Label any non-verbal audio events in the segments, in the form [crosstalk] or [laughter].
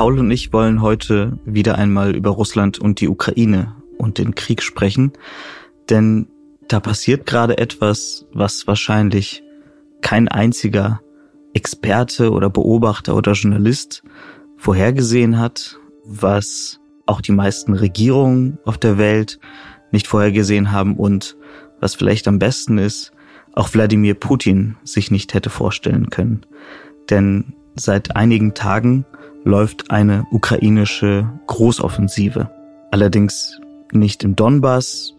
Paul und ich wollen heute wieder einmal über Russland und die Ukraine und den Krieg sprechen, denn da passiert gerade etwas, was wahrscheinlich kein einziger Experte oder Beobachter oder Journalist vorhergesehen hat, was auch die meisten Regierungen auf der Welt nicht vorhergesehen haben und was vielleicht am besten ist, auch Wladimir Putin sich nicht hätte vorstellen können. Denn Seit einigen Tagen läuft eine ukrainische Großoffensive. Allerdings nicht im Donbass,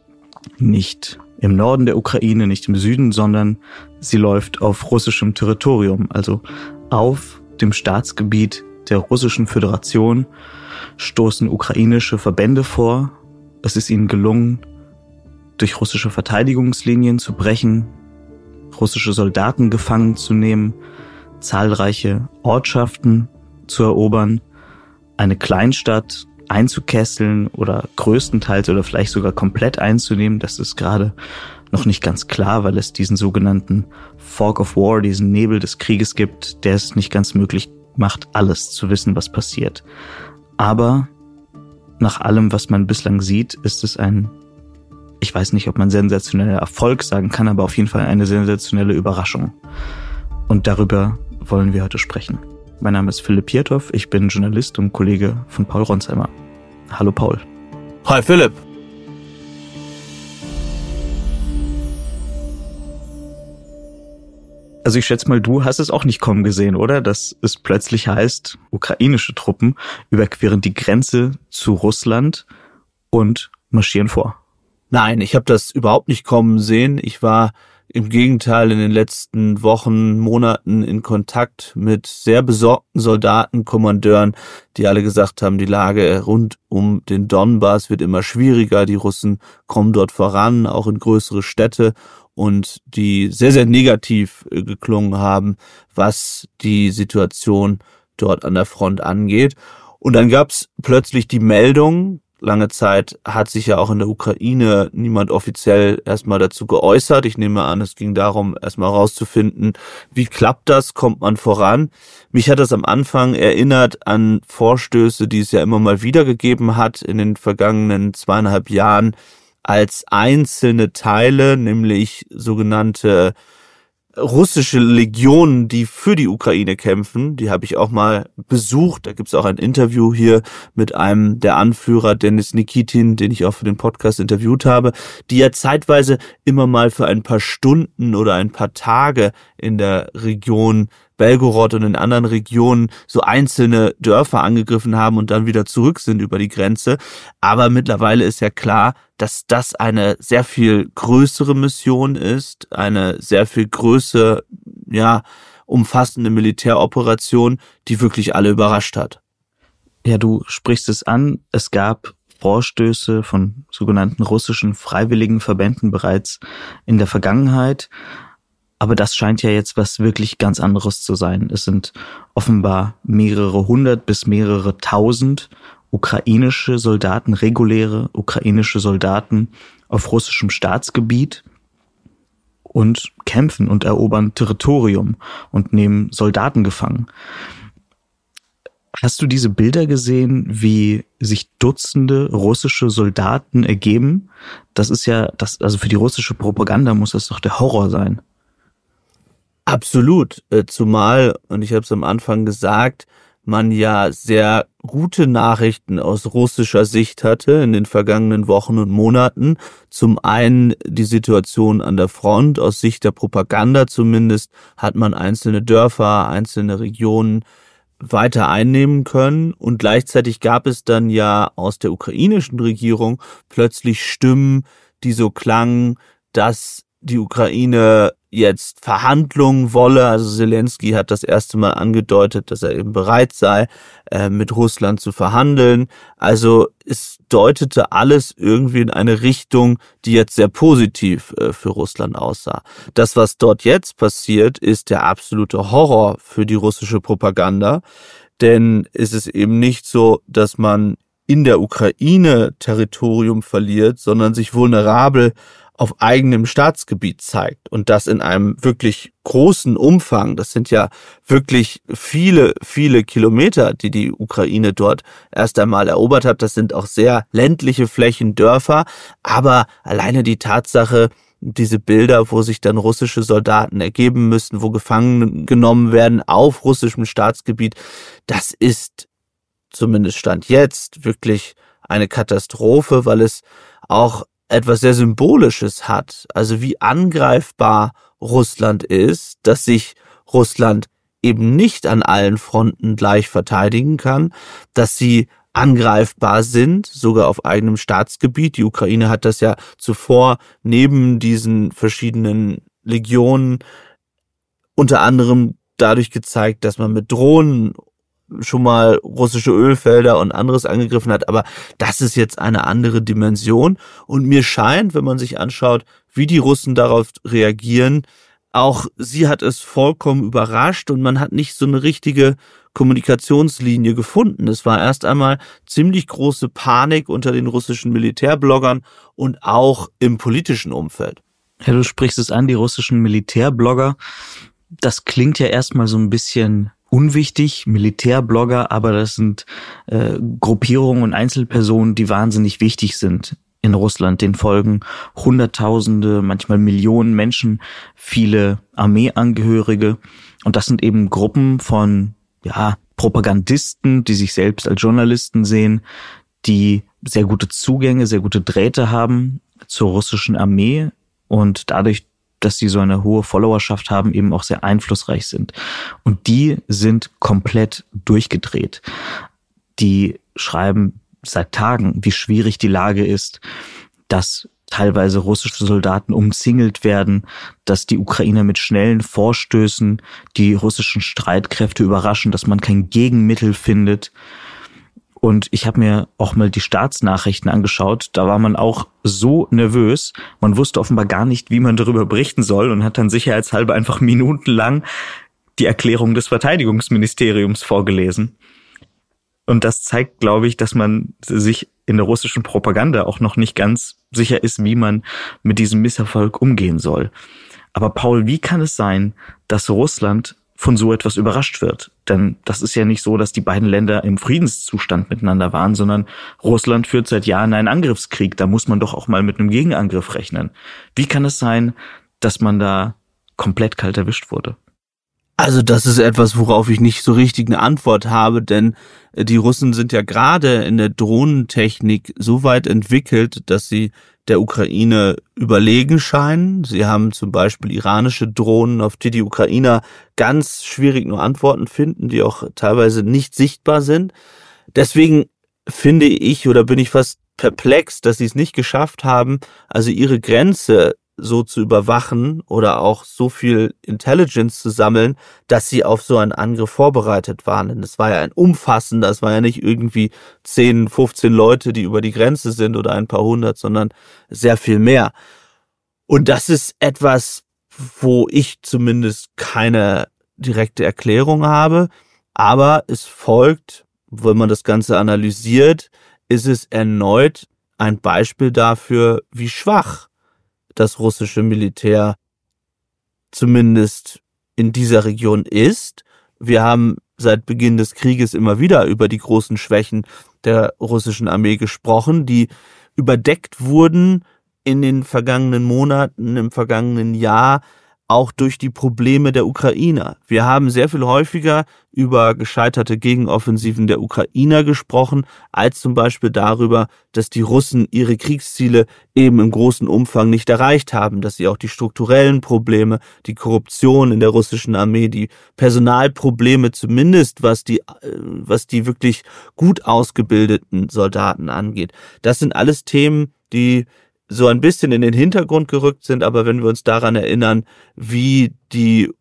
nicht im Norden der Ukraine, nicht im Süden, sondern sie läuft auf russischem Territorium, also auf dem Staatsgebiet der Russischen Föderation stoßen ukrainische Verbände vor. Es ist ihnen gelungen, durch russische Verteidigungslinien zu brechen, russische Soldaten gefangen zu nehmen, zahlreiche Ortschaften zu erobern, eine Kleinstadt einzukesseln oder größtenteils oder vielleicht sogar komplett einzunehmen. Das ist gerade noch nicht ganz klar, weil es diesen sogenannten Fog of War, diesen Nebel des Krieges gibt, der es nicht ganz möglich macht, alles zu wissen, was passiert. Aber nach allem, was man bislang sieht, ist es ein, ich weiß nicht, ob man sensationeller Erfolg sagen kann, aber auf jeden Fall eine sensationelle Überraschung. Und darüber wollen wir heute sprechen. Mein Name ist Philipp Pietow, ich bin Journalist und Kollege von Paul Ronsheimer. Hallo Paul. Hi Philipp. Also ich schätze mal, du hast es auch nicht kommen gesehen, oder? Dass es plötzlich heißt, ukrainische Truppen überqueren die Grenze zu Russland und marschieren vor. Nein, ich habe das überhaupt nicht kommen sehen. Ich war im Gegenteil in den letzten Wochen, Monaten in Kontakt mit sehr besorgten Soldaten, Kommandeuren, die alle gesagt haben, die Lage rund um den Donbass wird immer schwieriger, die Russen kommen dort voran, auch in größere Städte und die sehr, sehr negativ äh, geklungen haben, was die Situation dort an der Front angeht. Und dann gab's plötzlich die Meldung, Lange Zeit hat sich ja auch in der Ukraine niemand offiziell erstmal dazu geäußert. Ich nehme an, es ging darum, erstmal herauszufinden, wie klappt das, kommt man voran. Mich hat das am Anfang erinnert an Vorstöße, die es ja immer mal wieder gegeben hat in den vergangenen zweieinhalb Jahren, als einzelne Teile, nämlich sogenannte russische Legionen, die für die Ukraine kämpfen. Die habe ich auch mal besucht. Da gibt es auch ein Interview hier mit einem der Anführer, Dennis Nikitin, den ich auch für den Podcast interviewt habe, die ja zeitweise immer mal für ein paar Stunden oder ein paar Tage in der Region Belgorod und in anderen Regionen so einzelne Dörfer angegriffen haben und dann wieder zurück sind über die Grenze. Aber mittlerweile ist ja klar, dass das eine sehr viel größere Mission ist, eine sehr viel größere, ja, umfassende Militäroperation, die wirklich alle überrascht hat. Ja, du sprichst es an. Es gab Vorstöße von sogenannten russischen Freiwilligenverbänden bereits in der Vergangenheit. Aber das scheint ja jetzt was wirklich ganz anderes zu sein. Es sind offenbar mehrere hundert bis mehrere tausend ukrainische Soldaten, reguläre ukrainische Soldaten auf russischem Staatsgebiet und kämpfen und erobern Territorium und nehmen Soldaten gefangen. Hast du diese Bilder gesehen, wie sich Dutzende russische Soldaten ergeben? Das ist ja, das, also für die russische Propaganda muss das doch der Horror sein. Absolut, äh, zumal, und ich habe es am Anfang gesagt, man ja sehr gute Nachrichten aus russischer Sicht hatte in den vergangenen Wochen und Monaten. Zum einen die Situation an der Front, aus Sicht der Propaganda zumindest, hat man einzelne Dörfer, einzelne Regionen weiter einnehmen können. Und gleichzeitig gab es dann ja aus der ukrainischen Regierung plötzlich Stimmen, die so klangen, dass die Ukraine jetzt Verhandlungen wolle. Also Zelensky hat das erste Mal angedeutet, dass er eben bereit sei, äh, mit Russland zu verhandeln. Also es deutete alles irgendwie in eine Richtung, die jetzt sehr positiv äh, für Russland aussah. Das, was dort jetzt passiert, ist der absolute Horror für die russische Propaganda. Denn es ist eben nicht so, dass man in der Ukraine Territorium verliert, sondern sich vulnerabel auf eigenem Staatsgebiet zeigt und das in einem wirklich großen Umfang. Das sind ja wirklich viele, viele Kilometer, die die Ukraine dort erst einmal erobert hat. Das sind auch sehr ländliche Flächen, Dörfer, aber alleine die Tatsache, diese Bilder, wo sich dann russische Soldaten ergeben müssen, wo Gefangene genommen werden auf russischem Staatsgebiet, das ist zumindest Stand jetzt wirklich eine Katastrophe, weil es auch etwas sehr Symbolisches hat, also wie angreifbar Russland ist, dass sich Russland eben nicht an allen Fronten gleich verteidigen kann, dass sie angreifbar sind, sogar auf eigenem Staatsgebiet. Die Ukraine hat das ja zuvor neben diesen verschiedenen Legionen unter anderem dadurch gezeigt, dass man mit Drohnen schon mal russische Ölfelder und anderes angegriffen hat. Aber das ist jetzt eine andere Dimension. Und mir scheint, wenn man sich anschaut, wie die Russen darauf reagieren, auch sie hat es vollkommen überrascht und man hat nicht so eine richtige Kommunikationslinie gefunden. Es war erst einmal ziemlich große Panik unter den russischen Militärbloggern und auch im politischen Umfeld. Ja, du sprichst es an, die russischen Militärblogger. Das klingt ja erstmal so ein bisschen unwichtig, Militärblogger, aber das sind äh, Gruppierungen und Einzelpersonen, die wahnsinnig wichtig sind in Russland. Den folgen Hunderttausende, manchmal Millionen Menschen, viele Armeeangehörige. Und das sind eben Gruppen von ja, Propagandisten, die sich selbst als Journalisten sehen, die sehr gute Zugänge, sehr gute Drähte haben zur russischen Armee und dadurch dass sie so eine hohe Followerschaft haben, eben auch sehr einflussreich sind. Und die sind komplett durchgedreht. Die schreiben seit Tagen, wie schwierig die Lage ist, dass teilweise russische Soldaten umzingelt werden, dass die Ukrainer mit schnellen Vorstößen die russischen Streitkräfte überraschen, dass man kein Gegenmittel findet. Und ich habe mir auch mal die Staatsnachrichten angeschaut. Da war man auch so nervös. Man wusste offenbar gar nicht, wie man darüber berichten soll und hat dann sicherheitshalber einfach minutenlang die Erklärung des Verteidigungsministeriums vorgelesen. Und das zeigt, glaube ich, dass man sich in der russischen Propaganda auch noch nicht ganz sicher ist, wie man mit diesem Misserfolg umgehen soll. Aber Paul, wie kann es sein, dass Russland von so etwas überrascht wird. Denn das ist ja nicht so, dass die beiden Länder im Friedenszustand miteinander waren, sondern Russland führt seit Jahren einen Angriffskrieg. Da muss man doch auch mal mit einem Gegenangriff rechnen. Wie kann es sein, dass man da komplett kalt erwischt wurde? Also das ist etwas, worauf ich nicht so richtig eine Antwort habe, denn äh, die Russen sind ja gerade in der Drohnentechnik so weit entwickelt, dass sie der Ukraine überlegen scheinen. Sie haben zum Beispiel iranische Drohnen, auf die die Ukrainer ganz schwierig nur Antworten finden, die auch teilweise nicht sichtbar sind. Deswegen finde ich oder bin ich fast perplex, dass sie es nicht geschafft haben, also ihre Grenze so zu überwachen oder auch so viel Intelligence zu sammeln, dass sie auf so einen Angriff vorbereitet waren. Denn es war ja ein umfassender, es war ja nicht irgendwie 10, 15 Leute, die über die Grenze sind oder ein paar hundert, sondern sehr viel mehr. Und das ist etwas, wo ich zumindest keine direkte Erklärung habe, aber es folgt, wenn man das Ganze analysiert, ist es erneut ein Beispiel dafür, wie schwach das russische Militär zumindest in dieser Region ist. Wir haben seit Beginn des Krieges immer wieder über die großen Schwächen der russischen Armee gesprochen, die überdeckt wurden in den vergangenen Monaten, im vergangenen Jahr auch durch die Probleme der Ukrainer. Wir haben sehr viel häufiger über gescheiterte Gegenoffensiven der Ukrainer gesprochen, als zum Beispiel darüber, dass die Russen ihre Kriegsziele eben im großen Umfang nicht erreicht haben, dass sie auch die strukturellen Probleme, die Korruption in der russischen Armee, die Personalprobleme zumindest, was die, äh, was die wirklich gut ausgebildeten Soldaten angeht. Das sind alles Themen, die so ein bisschen in den Hintergrund gerückt sind, aber wenn wir uns daran erinnern, wie die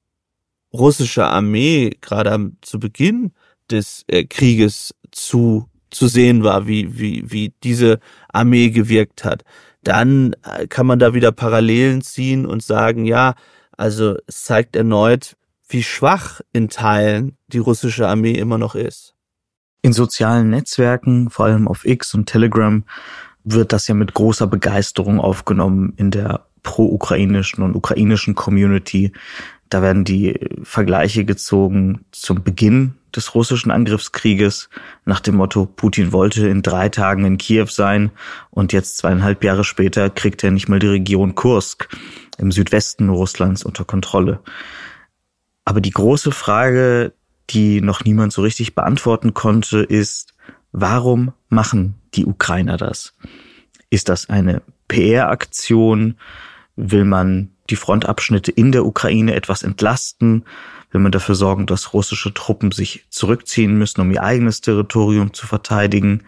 russische Armee gerade am, zu Beginn des äh, Krieges zu, zu sehen war, wie, wie, wie diese Armee gewirkt hat, dann äh, kann man da wieder Parallelen ziehen und sagen, ja, also es zeigt erneut, wie schwach in Teilen die russische Armee immer noch ist. In sozialen Netzwerken, vor allem auf X und Telegram, wird das ja mit großer Begeisterung aufgenommen in der pro-ukrainischen und ukrainischen Community. Da werden die Vergleiche gezogen zum Beginn des russischen Angriffskrieges nach dem Motto, Putin wollte in drei Tagen in Kiew sein und jetzt zweieinhalb Jahre später kriegt er nicht mal die Region Kursk im Südwesten Russlands unter Kontrolle. Aber die große Frage, die noch niemand so richtig beantworten konnte, ist, Warum machen die Ukrainer das? Ist das eine PR-Aktion? Will man die Frontabschnitte in der Ukraine etwas entlasten? Will man dafür sorgen, dass russische Truppen sich zurückziehen müssen, um ihr eigenes Territorium zu verteidigen?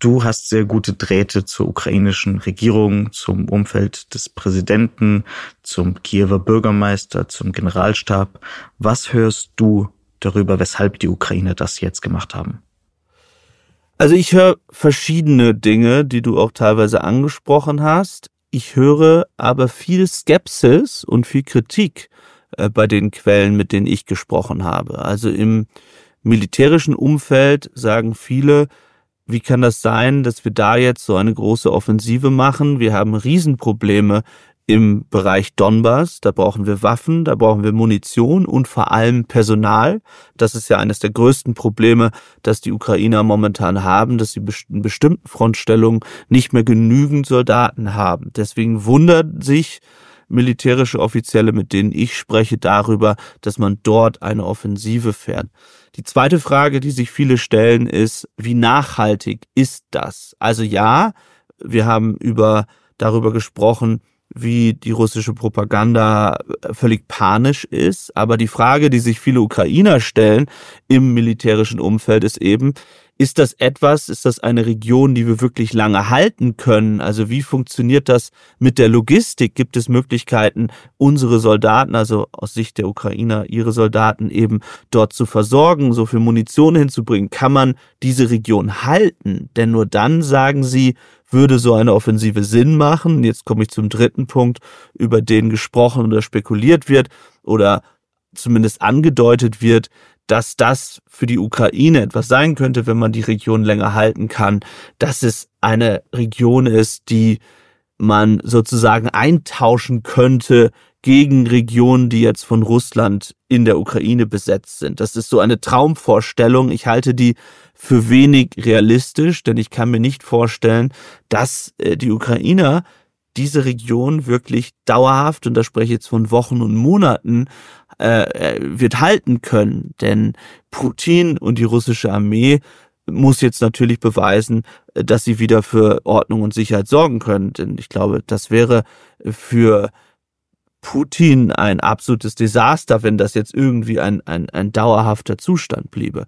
Du hast sehr gute Drähte zur ukrainischen Regierung, zum Umfeld des Präsidenten, zum Kiewer Bürgermeister, zum Generalstab. Was hörst du darüber, weshalb die Ukrainer das jetzt gemacht haben? Also ich höre verschiedene Dinge, die du auch teilweise angesprochen hast. Ich höre aber viel Skepsis und viel Kritik äh, bei den Quellen, mit denen ich gesprochen habe. Also im militärischen Umfeld sagen viele, wie kann das sein, dass wir da jetzt so eine große Offensive machen? Wir haben Riesenprobleme im Bereich Donbass. Da brauchen wir Waffen, da brauchen wir Munition und vor allem Personal. Das ist ja eines der größten Probleme, dass die Ukrainer momentan haben, dass sie in bestimmten Frontstellungen nicht mehr genügend Soldaten haben. Deswegen wundert sich militärische Offizielle, mit denen ich spreche, darüber, dass man dort eine Offensive fährt. Die zweite Frage, die sich viele stellen, ist, wie nachhaltig ist das? Also ja, wir haben über darüber gesprochen, wie die russische Propaganda äh, völlig panisch ist. Aber die Frage, die sich viele Ukrainer stellen im militärischen Umfeld, ist eben, ist das etwas, ist das eine Region, die wir wirklich lange halten können? Also wie funktioniert das mit der Logistik? Gibt es Möglichkeiten, unsere Soldaten, also aus Sicht der Ukrainer, ihre Soldaten eben dort zu versorgen, so viel Munition hinzubringen? Kann man diese Region halten? Denn nur dann, sagen sie, würde so eine Offensive Sinn machen? Jetzt komme ich zum dritten Punkt, über den gesprochen oder spekuliert wird oder zumindest angedeutet wird, dass das für die Ukraine etwas sein könnte, wenn man die Region länger halten kann, dass es eine Region ist, die man sozusagen eintauschen könnte gegen Regionen, die jetzt von Russland in der Ukraine besetzt sind. Das ist so eine Traumvorstellung. Ich halte die für wenig realistisch, denn ich kann mir nicht vorstellen, dass äh, die Ukrainer diese Region wirklich dauerhaft, und da spreche ich jetzt von Wochen und Monaten, äh, äh wird halten können. Denn Putin und die russische Armee muss jetzt natürlich beweisen, äh, dass sie wieder für Ordnung und Sicherheit sorgen können. Denn ich glaube, das wäre für Putin ein absolutes Desaster, wenn das jetzt irgendwie ein, ein, ein dauerhafter Zustand bliebe.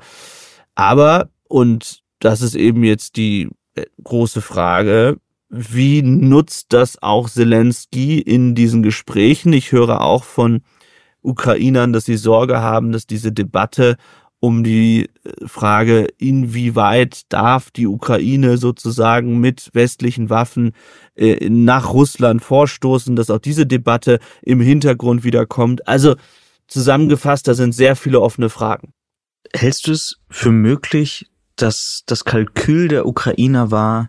Aber und das ist eben jetzt die äh, große Frage, wie nutzt das auch Zelensky in diesen Gesprächen? Ich höre auch von Ukrainern, dass sie Sorge haben, dass diese Debatte um die äh, Frage, inwieweit darf die Ukraine sozusagen mit westlichen Waffen äh, nach Russland vorstoßen, dass auch diese Debatte im Hintergrund wiederkommt. Also zusammengefasst, da sind sehr viele offene Fragen. Hältst du es für möglich, dass das Kalkül der Ukrainer war,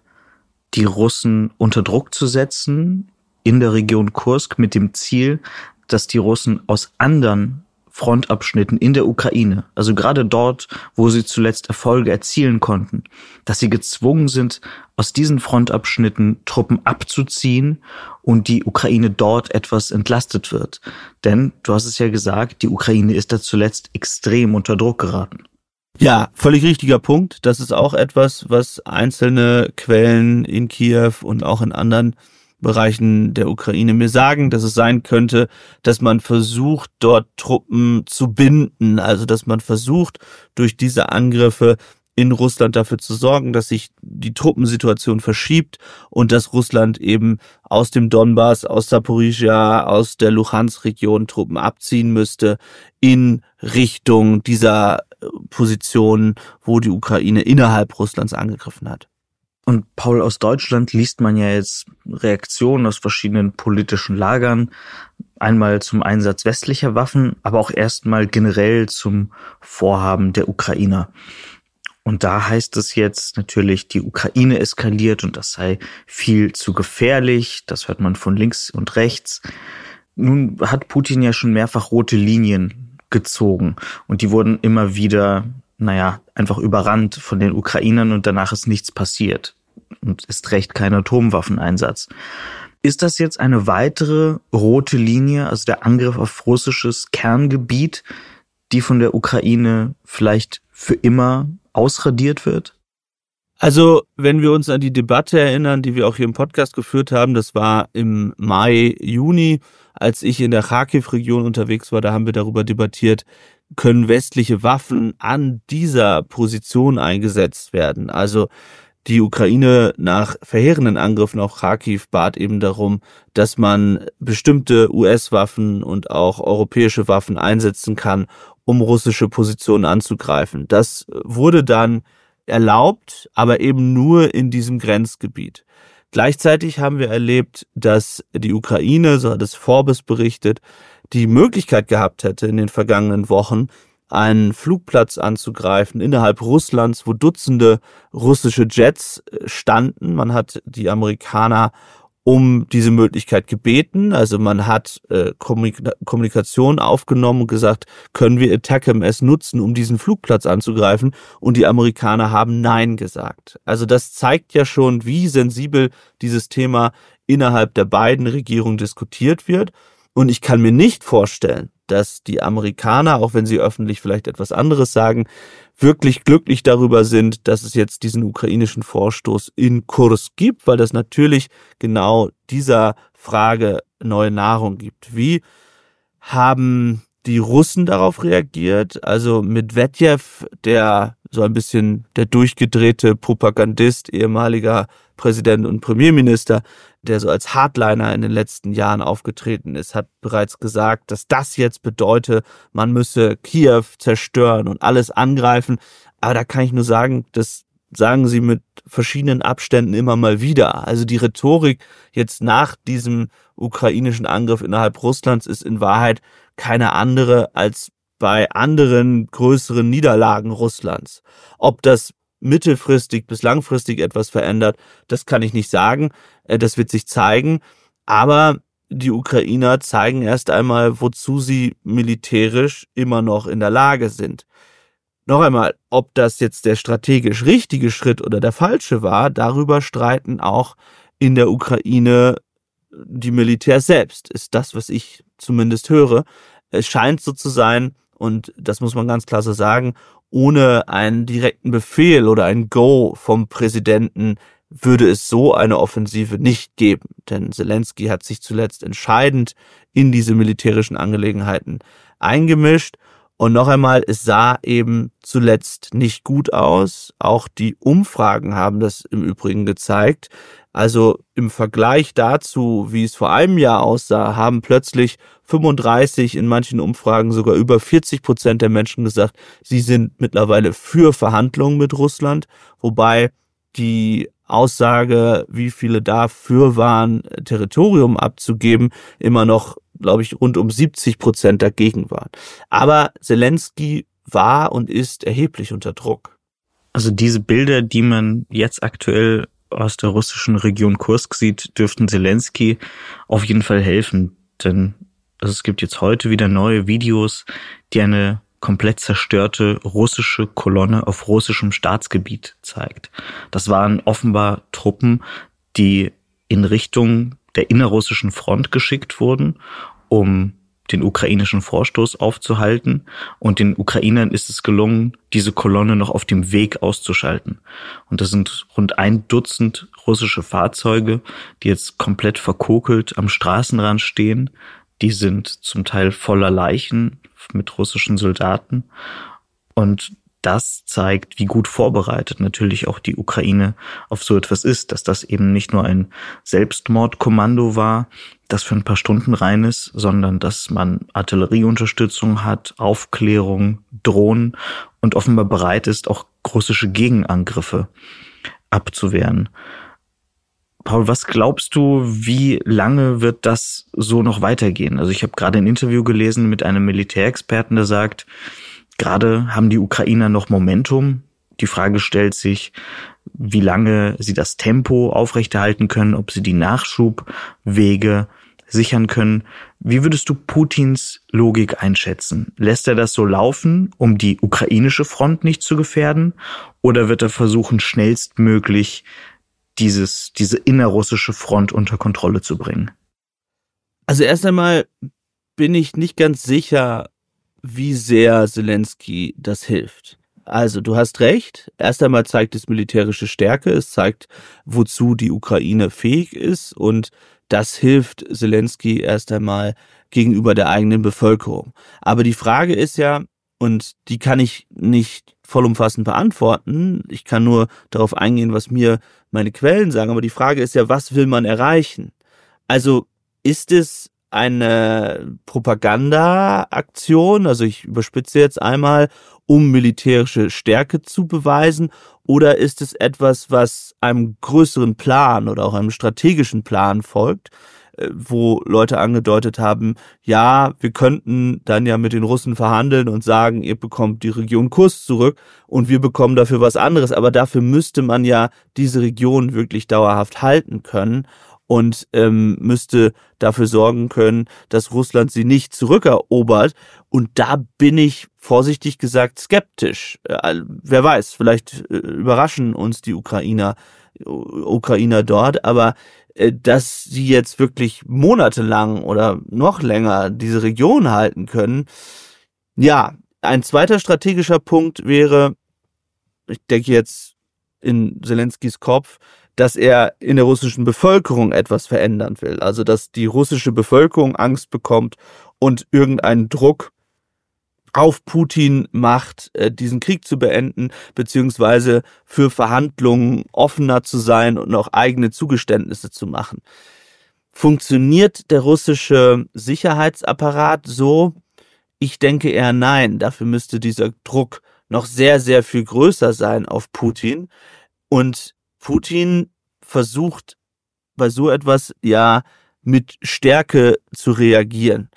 die Russen unter Druck zu setzen in der Region Kursk mit dem Ziel, dass die Russen aus anderen Frontabschnitten in der Ukraine, also gerade dort, wo sie zuletzt Erfolge erzielen konnten, dass sie gezwungen sind, aus diesen Frontabschnitten Truppen abzuziehen und die Ukraine dort etwas entlastet wird. Denn, du hast es ja gesagt, die Ukraine ist da zuletzt extrem unter Druck geraten. Ja, völlig richtiger Punkt. Das ist auch etwas, was einzelne Quellen in Kiew und auch in anderen Bereichen der Ukraine mir sagen, dass es sein könnte, dass man versucht, dort Truppen zu binden, also dass man versucht, durch diese Angriffe in Russland dafür zu sorgen, dass sich die Truppensituation verschiebt und dass Russland eben aus dem Donbass, aus Saporizhia, aus der Luhansk-Region Truppen abziehen müsste in Richtung dieser äh, Positionen, wo die Ukraine innerhalb Russlands angegriffen hat. Und Paul, aus Deutschland liest man ja jetzt Reaktionen aus verschiedenen politischen Lagern. Einmal zum Einsatz westlicher Waffen, aber auch erstmal generell zum Vorhaben der Ukrainer. Und da heißt es jetzt natürlich, die Ukraine eskaliert und das sei viel zu gefährlich. Das hört man von links und rechts. Nun hat Putin ja schon mehrfach rote Linien gezogen und die wurden immer wieder, naja, einfach überrannt von den Ukrainern und danach ist nichts passiert. Und ist recht kein Atomwaffeneinsatz. Ist das jetzt eine weitere rote Linie, also der Angriff auf russisches Kerngebiet, die von der Ukraine vielleicht für immer ausradiert wird? Also, wenn wir uns an die Debatte erinnern, die wir auch hier im Podcast geführt haben, das war im Mai, Juni, als ich in der Kharkiv-Region unterwegs war, da haben wir darüber debattiert, können westliche Waffen an dieser Position eingesetzt werden? Also, die Ukraine nach verheerenden Angriffen auf Kharkiv bat eben darum, dass man bestimmte US-Waffen und auch europäische Waffen einsetzen kann, um russische Positionen anzugreifen. Das wurde dann erlaubt, aber eben nur in diesem Grenzgebiet. Gleichzeitig haben wir erlebt, dass die Ukraine, so hat es Forbes berichtet, die Möglichkeit gehabt hätte, in den vergangenen Wochen einen Flugplatz anzugreifen innerhalb Russlands, wo Dutzende russische Jets äh, standen. Man hat die Amerikaner um diese Möglichkeit gebeten. Also man hat äh, Kommunikation aufgenommen und gesagt, können wir Attack'em es nutzen, um diesen Flugplatz anzugreifen? Und die Amerikaner haben Nein gesagt. Also das zeigt ja schon, wie sensibel dieses Thema innerhalb der beiden Regierungen diskutiert wird. Und ich kann mir nicht vorstellen, dass die Amerikaner, auch wenn sie öffentlich vielleicht etwas anderes sagen, wirklich glücklich darüber sind, dass es jetzt diesen ukrainischen Vorstoß in Kurs gibt, weil das natürlich genau dieser Frage neue Nahrung gibt. Wie haben die Russen darauf reagiert? Also Medvedev, der so ein bisschen der durchgedrehte Propagandist, ehemaliger Präsident und Premierminister, der so als Hardliner in den letzten Jahren aufgetreten ist, hat bereits gesagt, dass das jetzt bedeute, man müsse Kiew zerstören und alles angreifen. Aber da kann ich nur sagen, das sagen sie mit verschiedenen Abständen immer mal wieder. Also die Rhetorik jetzt nach diesem ukrainischen Angriff innerhalb Russlands ist in Wahrheit keine andere als bei anderen größeren Niederlagen Russlands. Ob das mittelfristig bis langfristig etwas verändert, das kann ich nicht sagen. Äh, das wird sich zeigen. Aber die Ukrainer zeigen erst einmal, wozu sie militärisch immer noch in der Lage sind. Noch einmal, ob das jetzt der strategisch richtige Schritt oder der falsche war, darüber streiten auch in der Ukraine die Militär selbst, ist das, was ich zumindest höre. Es scheint so zu sein, und das muss man ganz klar so sagen, ohne einen direkten Befehl oder ein Go vom Präsidenten würde es so eine Offensive nicht geben. Denn Zelensky hat sich zuletzt entscheidend in diese militärischen Angelegenheiten eingemischt. Und noch einmal, es sah eben zuletzt nicht gut aus. Auch die Umfragen haben das im Übrigen gezeigt. Also im Vergleich dazu, wie es vor einem Jahr aussah, haben plötzlich 35, in manchen Umfragen sogar über 40 Prozent der Menschen gesagt, sie sind mittlerweile für Verhandlungen mit Russland, wobei die Aussage, wie viele dafür waren, Territorium abzugeben, immer noch, glaube ich, rund um 70 Prozent dagegen waren. Aber Zelensky war und ist erheblich unter Druck. Also diese Bilder, die man jetzt aktuell aus der russischen Region Kursk sieht, dürften Zelensky auf jeden Fall helfen. Denn also es gibt jetzt heute wieder neue Videos, die eine komplett zerstörte russische Kolonne auf russischem Staatsgebiet zeigt. Das waren offenbar Truppen, die in Richtung der innerrussischen Front geschickt wurden, um den ukrainischen Vorstoß aufzuhalten und den Ukrainern ist es gelungen, diese Kolonne noch auf dem Weg auszuschalten. Und das sind rund ein Dutzend russische Fahrzeuge, die jetzt komplett verkokelt am Straßenrand stehen. Die sind zum Teil voller Leichen mit russischen Soldaten. Und das zeigt, wie gut vorbereitet natürlich auch die Ukraine auf so etwas ist, dass das eben nicht nur ein Selbstmordkommando war, das für ein paar Stunden rein ist, sondern dass man Artillerieunterstützung hat, Aufklärung, Drohnen und offenbar bereit ist, auch russische Gegenangriffe abzuwehren. Paul, was glaubst du, wie lange wird das so noch weitergehen? Also ich habe gerade ein Interview gelesen mit einem Militärexperten, der sagt, Gerade haben die Ukrainer noch Momentum. Die Frage stellt sich, wie lange sie das Tempo aufrechterhalten können, ob sie die Nachschubwege sichern können. Wie würdest du Putins Logik einschätzen? Lässt er das so laufen, um die ukrainische Front nicht zu gefährden? Oder wird er versuchen, schnellstmöglich dieses, diese innerrussische Front unter Kontrolle zu bringen? Also erst einmal bin ich nicht ganz sicher, wie sehr Zelensky das hilft. Also, du hast recht. Erst einmal zeigt es militärische Stärke, es zeigt, wozu die Ukraine fähig ist und das hilft Zelensky erst einmal gegenüber der eigenen Bevölkerung. Aber die Frage ist ja, und die kann ich nicht vollumfassend beantworten. Ich kann nur darauf eingehen, was mir meine Quellen sagen. Aber die Frage ist ja, was will man erreichen? Also ist es eine Propagandaaktion, also ich überspitze jetzt einmal, um militärische Stärke zu beweisen, oder ist es etwas, was einem größeren Plan oder auch einem strategischen Plan folgt, äh, wo Leute angedeutet haben, ja, wir könnten dann ja mit den Russen verhandeln und sagen, ihr bekommt die Region Kurs zurück und wir bekommen dafür was anderes, aber dafür müsste man ja diese Region wirklich dauerhaft halten können und ähm, müsste dafür sorgen können, dass Russland sie nicht zurückerobert. Und da bin ich vorsichtig gesagt skeptisch. Äh, wer weiß, vielleicht äh, überraschen uns die Ukrainer, Ukrainer dort, aber äh, dass sie jetzt wirklich monatelang oder noch länger diese Region halten können. Ja, ein zweiter strategischer Punkt wäre, ich denke jetzt in Zelenskys Kopf, dass er in der russischen Bevölkerung etwas verändern will. Also dass die russische Bevölkerung Angst bekommt und irgendeinen Druck auf Putin macht, äh, diesen Krieg zu beenden, beziehungsweise für Verhandlungen offener zu sein und auch eigene Zugeständnisse zu machen. Funktioniert der russische Sicherheitsapparat so? Ich denke eher nein. Dafür müsste dieser Druck noch sehr, sehr viel größer sein auf Putin. Und Putin versucht bei so etwas ja mit Stärke zu reagieren.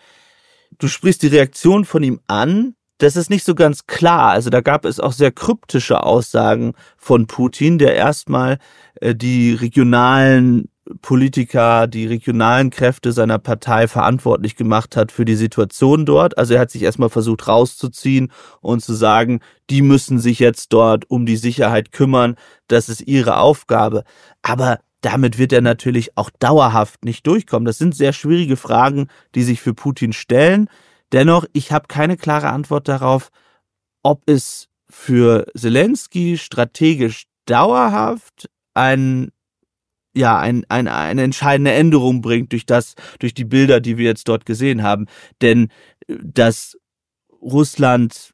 Du sprichst die Reaktion von ihm an. Das ist nicht so ganz klar. Also da gab es auch sehr kryptische Aussagen von Putin, der erstmal äh, die regionalen Politiker, die regionalen Kräfte seiner Partei verantwortlich gemacht hat für die Situation dort. Also er hat sich erstmal versucht rauszuziehen und zu sagen, die müssen sich jetzt dort um die Sicherheit kümmern, das ist ihre Aufgabe. Aber damit wird er natürlich auch dauerhaft nicht durchkommen. Das sind sehr schwierige Fragen, die sich für Putin stellen. Dennoch, ich habe keine klare Antwort darauf, ob es für Zelensky strategisch dauerhaft einen ja, ein, ein, eine entscheidende Änderung bringt durch das, durch die Bilder, die wir jetzt dort gesehen haben. Denn äh, dass Russland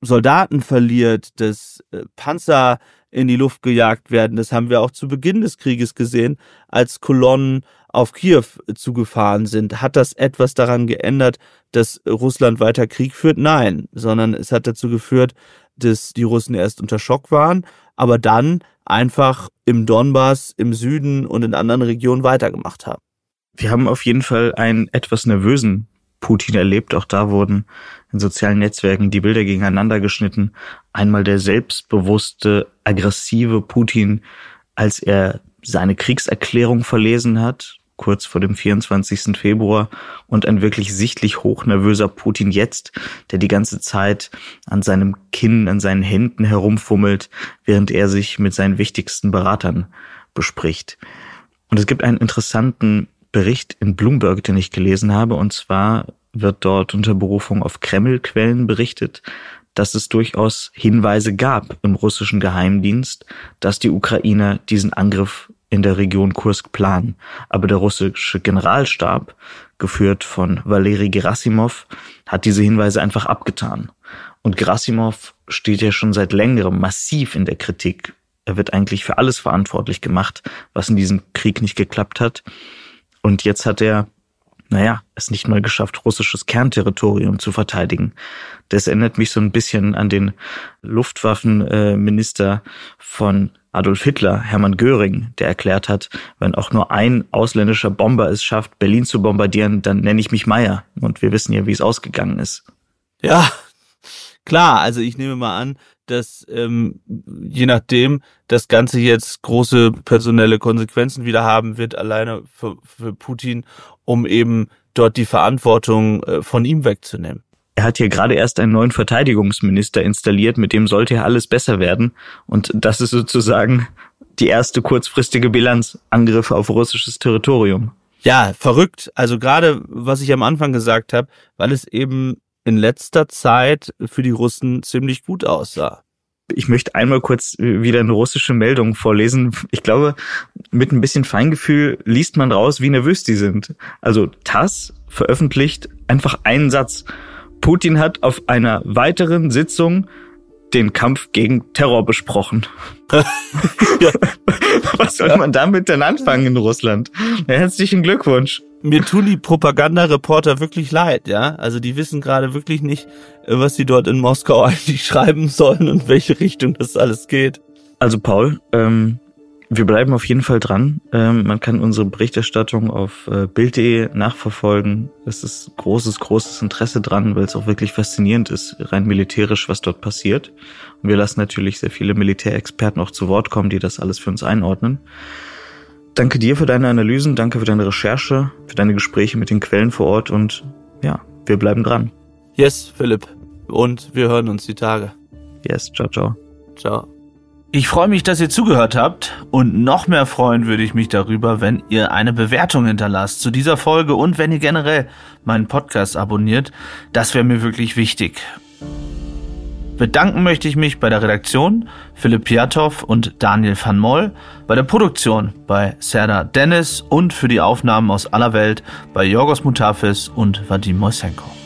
Soldaten verliert, dass äh, Panzer in die Luft gejagt werden, das haben wir auch zu Beginn des Krieges gesehen, als Kolonnen auf Kiew äh, zugefahren sind. Hat das etwas daran geändert, dass Russland weiter Krieg führt? Nein, sondern es hat dazu geführt, dass die Russen erst unter Schock waren aber dann einfach im Donbass, im Süden und in anderen Regionen weitergemacht haben. Wir haben auf jeden Fall einen etwas nervösen Putin erlebt. Auch da wurden in sozialen Netzwerken die Bilder gegeneinander geschnitten. Einmal der selbstbewusste, aggressive Putin, als er seine Kriegserklärung verlesen hat kurz vor dem 24. Februar und ein wirklich sichtlich hochnervöser Putin jetzt, der die ganze Zeit an seinem Kinn, an seinen Händen herumfummelt, während er sich mit seinen wichtigsten Beratern bespricht. Und es gibt einen interessanten Bericht in Bloomberg, den ich gelesen habe, und zwar wird dort unter Berufung auf Kreml-Quellen berichtet, dass es durchaus Hinweise gab im russischen Geheimdienst, dass die Ukrainer diesen Angriff in der Region Kursk planen. Aber der russische Generalstab, geführt von Valeri Gerasimov, hat diese Hinweise einfach abgetan. Und Gerasimov steht ja schon seit längerem massiv in der Kritik. Er wird eigentlich für alles verantwortlich gemacht, was in diesem Krieg nicht geklappt hat. Und jetzt hat er naja, es nicht mal geschafft, russisches Kernterritorium zu verteidigen. Das erinnert mich so ein bisschen an den Luftwaffenminister von Adolf Hitler, Hermann Göring, der erklärt hat, wenn auch nur ein ausländischer Bomber es schafft, Berlin zu bombardieren, dann nenne ich mich Meier. Und wir wissen ja, wie es ausgegangen ist. Ja, klar. Also ich nehme mal an, dass ähm, je nachdem das Ganze jetzt große personelle Konsequenzen wieder haben wird, alleine für, für Putin, um eben dort die Verantwortung äh, von ihm wegzunehmen. Er hat hier gerade erst einen neuen Verteidigungsminister installiert, mit dem sollte ja alles besser werden. Und das ist sozusagen die erste kurzfristige Bilanz, Angriffe auf russisches Territorium. Ja, verrückt. Also gerade, was ich am Anfang gesagt habe, weil es eben in letzter Zeit für die Russen ziemlich gut aussah. Ich möchte einmal kurz äh, wieder eine russische Meldung vorlesen. Ich glaube, mit ein bisschen Feingefühl liest man raus, wie nervös die sind. Also TASS veröffentlicht einfach einen Satz. Putin hat auf einer weiteren Sitzung den Kampf gegen Terror besprochen. [laughs] ja. Was soll man damit denn anfangen in Russland? Herzlichen Glückwunsch. Mir tun die Propagandareporter wirklich leid, ja. Also die wissen gerade wirklich nicht, äh, was sie dort in Moskau eigentlich [laughs] schreiben sollen und welche Richtung das alles geht. Also Paul, ähm, wir bleiben auf jeden Fall dran. Ähm, man kann unsere Berichterstattung auf äh, Bild.de nachverfolgen. Es ist großes, großes Interesse dran, weil es auch wirklich faszinierend ist, rein militärisch, was dort passiert. Und wir lassen natürlich sehr viele Militärexperten auch zu Wort kommen, die das alles für uns einordnen. Danke dir für deine Analysen, danke für deine Recherche, für deine Gespräche mit den Quellen vor Ort und ja, wir bleiben dran. Yes, Philipp. Und wir hören uns die Tage. Yes, ciao, ciao. Ciao. Ich freue mich, dass ihr zugehört habt und noch mehr freuen würde ich mich darüber, wenn ihr eine Bewertung hinterlasst zu dieser Folge und wenn ihr generell meinen Podcast abonniert. Das wäre mir wirklich wichtig. Bedanken möchte ich mich bei der Redaktion Philipp Piatow und Daniel van Moll, bei der Produktion bei Serda Dennis und für die Aufnahmen aus aller Welt bei Jorgos Mutafis und Vadim Moisenko.